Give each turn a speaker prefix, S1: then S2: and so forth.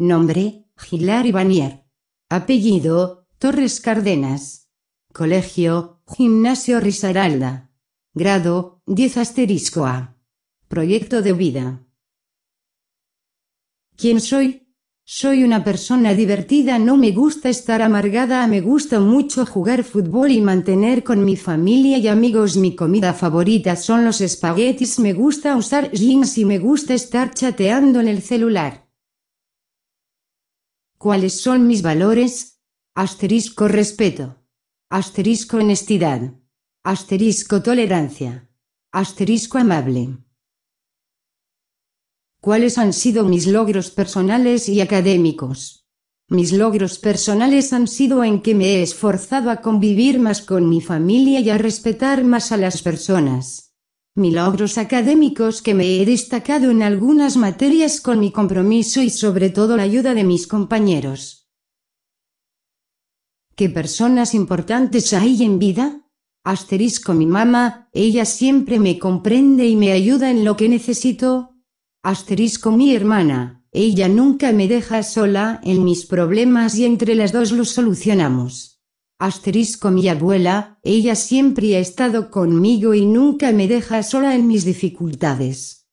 S1: Nombre, Gilar Banier. Apellido, Torres Cardenas. Colegio, Gimnasio Risaralda. Grado, 10 asterisco A. Proyecto de vida. ¿Quién soy? Soy una persona divertida, no me gusta estar amargada, me gusta mucho jugar fútbol y mantener con mi familia y amigos. Mi comida favorita son los espaguetis, me gusta usar jeans y me gusta estar chateando en el celular. ¿Cuáles son mis valores? Asterisco respeto. Asterisco honestidad. Asterisco tolerancia. Asterisco amable. ¿Cuáles han sido mis logros personales y académicos? Mis logros personales han sido en que me he esforzado a convivir más con mi familia y a respetar más a las personas. Milagros logros académicos que me he destacado en algunas materias con mi compromiso y sobre todo la ayuda de mis compañeros. ¿Qué personas importantes hay en vida? Asterisco mi mamá, ella siempre me comprende y me ayuda en lo que necesito. Asterisco mi hermana, ella nunca me deja sola en mis problemas y entre las dos los solucionamos. Asterisco mi abuela, ella siempre ha estado conmigo y nunca me deja sola en mis dificultades.